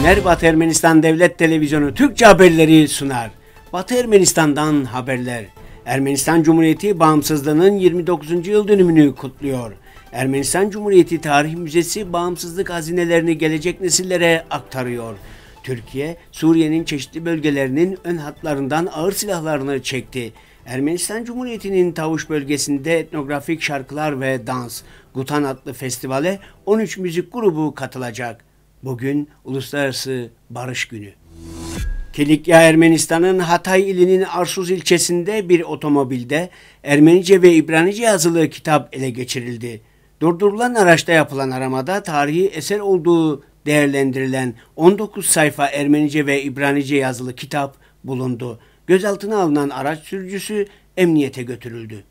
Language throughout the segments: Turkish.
günler Batı Ermenistan Devlet Televizyonu Türkçe haberleri sunar. Batı Ermenistan'dan haberler. Ermenistan Cumhuriyeti bağımsızlığının 29. yıl dönümünü kutluyor. Ermenistan Cumhuriyeti Tarih Müzesi bağımsızlık hazinelerini gelecek nesillere aktarıyor. Türkiye, Suriye'nin çeşitli bölgelerinin ön hatlarından ağır silahlarını çekti. Ermenistan Cumhuriyeti'nin Tavuş bölgesinde etnografik şarkılar ve dans, Gutan adlı festivale 13 müzik grubu katılacak. Bugün Uluslararası Barış Günü. Kilikya Ermenistan'ın Hatay ilinin Arsuz ilçesinde bir otomobilde Ermenice ve İbranice yazılı kitap ele geçirildi. Durdurulan araçta yapılan aramada tarihi eser olduğu değerlendirilen 19 sayfa Ermenice ve İbranice yazılı kitap bulundu. Gözaltına alınan araç sürücüsü emniyete götürüldü.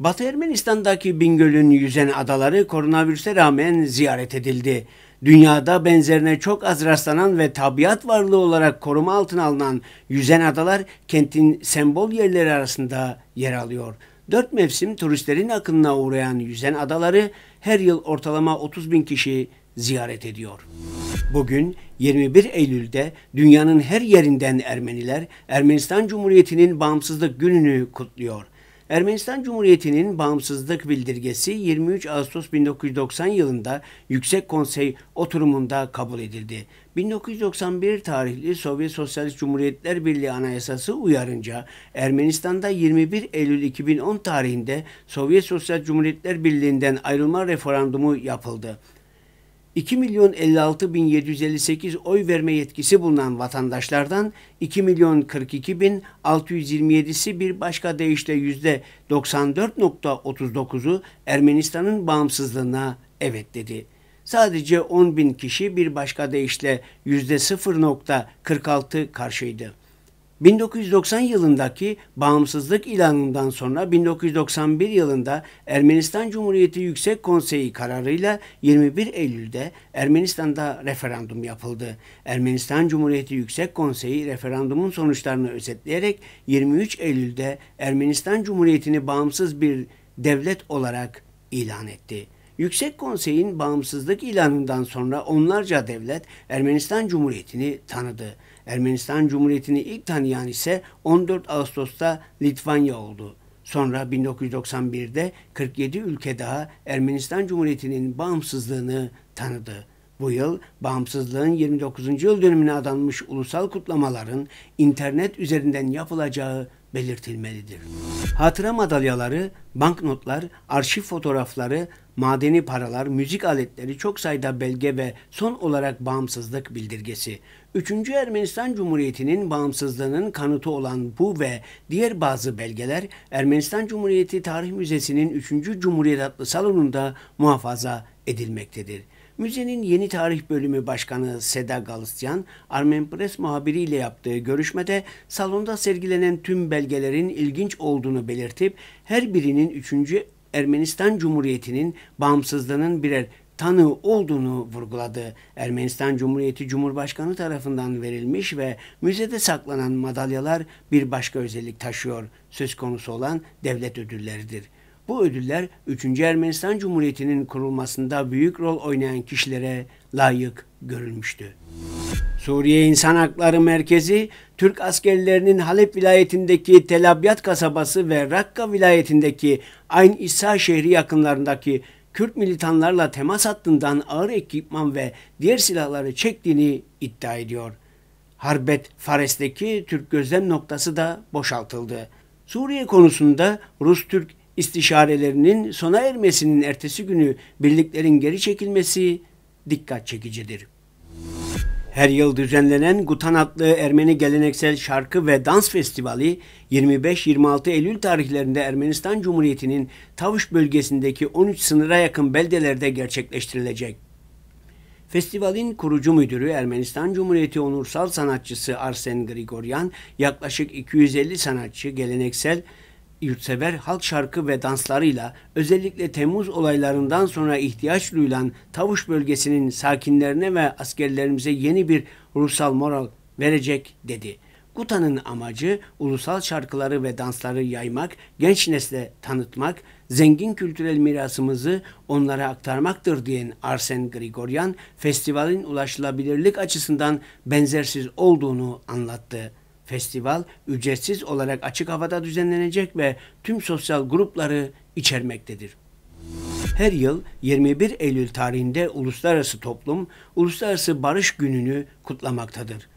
Batı Ermenistan'daki Bingöl'ün yüzen adaları koronavirüse rağmen ziyaret edildi. Dünyada benzerine çok az rastlanan ve tabiat varlığı olarak koruma altına alınan yüzen adalar kentin sembol yerleri arasında yer alıyor. Dört mevsim turistlerin akınına uğrayan yüzen adaları her yıl ortalama 30 bin kişi ziyaret ediyor. Bugün 21 Eylül'de dünyanın her yerinden Ermeniler Ermenistan Cumhuriyeti'nin bağımsızlık gününü kutluyor. Ermenistan Cumhuriyeti'nin bağımsızlık bildirgesi 23 Ağustos 1990 yılında Yüksek Konsey oturumunda kabul edildi. 1991 tarihli Sovyet Sosyalist Cumhuriyetler Birliği Anayasası uyarınca Ermenistan'da 21 Eylül 2010 tarihinde Sovyet Sosyalist Cumhuriyetler Birliği'nden ayrılma referandumu yapıldı. 2 milyon 56 oy verme yetkisi bulunan vatandaşlardan 2 milyon 42 bir başka deyişle yüzde 94.39'u Ermenistan'ın bağımsızlığına evet dedi. Sadece 10 bin kişi bir başka deyişle yüzde 0.46 karşıydı. 1990 yılındaki bağımsızlık ilanından sonra 1991 yılında Ermenistan Cumhuriyeti Yüksek Konseyi kararıyla 21 Eylül'de Ermenistan'da referandum yapıldı. Ermenistan Cumhuriyeti Yüksek Konseyi referandumun sonuçlarını özetleyerek 23 Eylül'de Ermenistan Cumhuriyeti'ni bağımsız bir devlet olarak ilan etti. Yüksek Konsey'in bağımsızlık ilanından sonra onlarca devlet Ermenistan Cumhuriyeti'ni tanıdı. Ermenistan Cumhuriyeti'ni ilk tanıyan ise 14 Ağustos'ta Litvanya oldu. Sonra 1991'de 47 ülke daha Ermenistan Cumhuriyeti'nin bağımsızlığını tanıdı. Bu yıl bağımsızlığın 29. yıl dönümüne adanmış ulusal kutlamaların internet üzerinden yapılacağı belirtilmelidir. Hatıra madalyaları, banknotlar, arşiv fotoğrafları, madeni paralar, müzik aletleri, çok sayıda belge ve son olarak bağımsızlık bildirgesi. Üçüncü Ermenistan Cumhuriyeti'nin bağımsızlığının kanıtı olan bu ve diğer bazı belgeler Ermenistan Cumhuriyeti Tarih Müzesi'nin 3. Cumhuriyet adlı salonunda muhafaza edilmektedir. Müzenin Yeni Tarih Bölümü Başkanı Seda Galistyan, Armenpress muhabiriyle yaptığı görüşmede salonda sergilenen tüm belgelerin ilginç olduğunu belirtip her birinin 3. Ermenistan Cumhuriyeti'nin bağımsızlığının birer tanığı olduğunu vurguladı. Ermenistan Cumhuriyeti Cumhurbaşkanı tarafından verilmiş ve müzede saklanan madalyalar bir başka özellik taşıyor. Söz konusu olan devlet ödülleridir. Bu ödüller 3. Ermenistan Cumhuriyeti'nin kurulmasında büyük rol oynayan kişilere layık görülmüştü. Suriye İnsan Hakları Merkezi, Türk askerlerinin Halep vilayetindeki Tel Abyad kasabası ve Rakka vilayetindeki Ayn İsa şehri yakınlarındaki Kürt militanlarla temas hattından ağır ekipman ve diğer silahları çektiğini iddia ediyor. Harbet Fares'teki Türk gözlem noktası da boşaltıldı. Suriye konusunda Rus-Türk istişarelerinin sona ermesinin ertesi günü birliklerin geri çekilmesi dikkat çekicidir. Her yıl düzenlenen Gutan adlı Ermeni geleneksel şarkı ve dans festivali 25-26 Eylül tarihlerinde Ermenistan Cumhuriyeti'nin Tavuş bölgesindeki 13 sınıra yakın beldelerde gerçekleştirilecek. Festivalin kurucu müdürü Ermenistan Cumhuriyeti onursal sanatçısı Arsen Grigoryan yaklaşık 250 sanatçı geleneksel yurtsever halk şarkı ve danslarıyla özellikle Temmuz olaylarından sonra ihtiyaç duyulan Tavuş bölgesinin sakinlerine ve askerlerimize yeni bir ruhsal moral verecek dedi. Kutanın amacı ulusal şarkıları ve dansları yaymak, genç nesle tanıtmak, zengin kültürel mirasımızı onlara aktarmaktır diyen Arsen Grigoryan, festivalin ulaşılabilirlik açısından benzersiz olduğunu anlattı. Festival ücretsiz olarak açık havada düzenlenecek ve tüm sosyal grupları içermektedir. Her yıl 21 Eylül tarihinde uluslararası toplum Uluslararası Barış Günü'nü kutlamaktadır.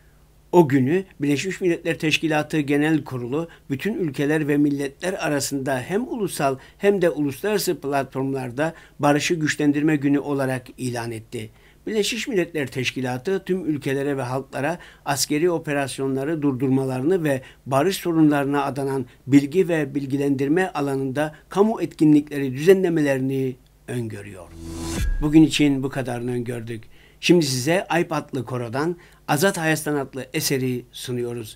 O günü Birleşmiş Milletler Teşkilatı Genel Kurulu bütün ülkeler ve milletler arasında hem ulusal hem de uluslararası platformlarda barışı güçlendirme günü olarak ilan etti. Birleşmiş Milletler Teşkilatı tüm ülkelere ve halklara askeri operasyonları durdurmalarını ve barış sorunlarına adanan bilgi ve bilgilendirme alanında kamu etkinlikleri düzenlemelerini öngörüyor. Bugün için bu kadarını öngördük. Şimdi size Aypatlı Koro'dan Azat Hayastan adlı eseri sunuyoruz.